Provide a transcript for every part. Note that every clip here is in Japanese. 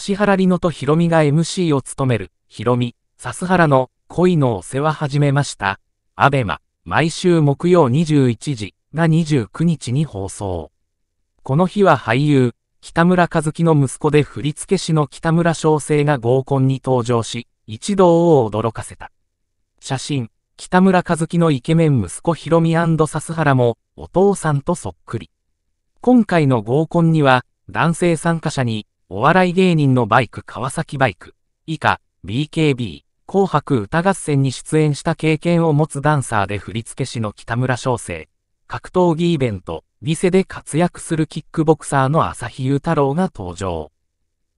指原莉乃とヒロミが MC を務める、ヒロミ、笹原の恋のお世話始めました。アベマ、毎週木曜21時が29日に放送。この日は俳優、北村和樹の息子で振付師の北村翔生が合コンに登場し、一同を驚かせた。写真、北村和樹のイケメン息子ヒロミ笹原も、お父さんとそっくり。今回の合コンには、男性参加者に、お笑い芸人のバイク川崎バイク、以下、BKB、紅白歌合戦に出演した経験を持つダンサーで振付師の北村翔生、格闘技イベント、ビセで活躍するキックボクサーの朝日雄太郎が登場。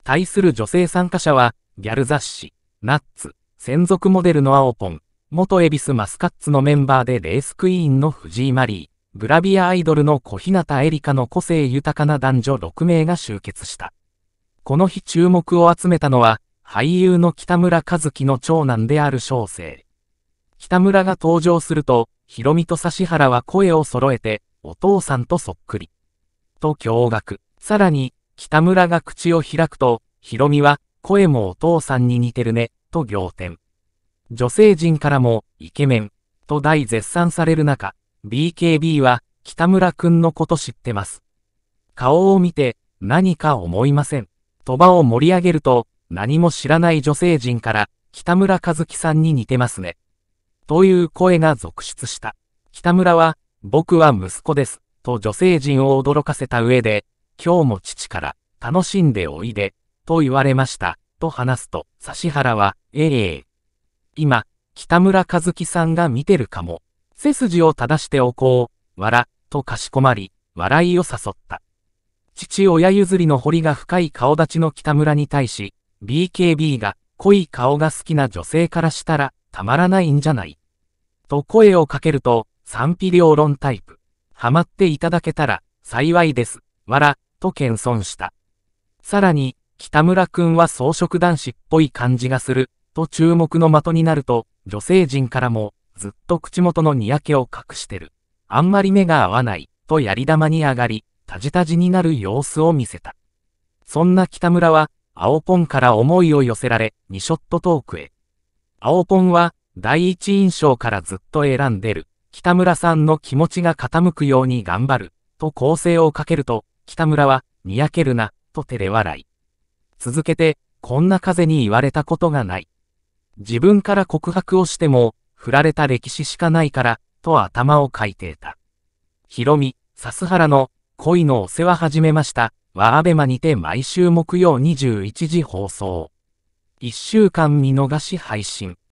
対する女性参加者は、ギャル雑誌、ナッツ、専属モデルの青ポン、元恵比寿マスカッツのメンバーでレースクイーンの藤井マリー、グラビアアイドルの小日向エリカの個性豊かな男女6名が集結した。この日注目を集めたのは、俳優の北村和樹の長男である小生。北村が登場すると、ヒロミと指原は声を揃えて、お父さんとそっくり。と驚愕。さらに、北村が口を開くと、ひろみは、声もお父さんに似てるね、と仰天。女性陣からも、イケメン、と大絶賛される中、BKB は、北村くんのこと知ってます。顔を見て、何か思いません。鳥羽を盛り上げると、何も知らない女性陣から、北村和樹さんに似てますね。という声が続出した。北村は、僕は息子です、と女性陣を驚かせた上で、今日も父から、楽しんでおいで、と言われました、と話すと、指原は、ええー、今、北村和樹さんが見てるかも。背筋を正しておこう、わら、とかしこまり、笑いを誘った。父親譲りの彫りが深い顔立ちの北村に対し、BKB が濃い顔が好きな女性からしたらたまらないんじゃないと声をかけると、賛否両論タイプ。ハマっていただけたら幸いです。わら、と謙遜した。さらに、北村くんは装飾男子っぽい感じがする、と注目の的になると、女性陣からも、ずっと口元のにやけを隠してる。あんまり目が合わない、とやり玉に上がり、タジタジになる様子を見せた。そんな北村は、青ポンから思いを寄せられ、2ショットトークへ。青ポンは、第一印象からずっと選んでる。北村さんの気持ちが傾くように頑張る。と構成をかけると、北村は、にやけるな、と照れ笑い。続けて、こんな風に言われたことがない。自分から告白をしても、振られた歴史しかないから、と頭を書いていた。ミ、サスハラの、恋のお世話始めました。はアベマにて毎週木曜21時放送。1週間見逃し配信。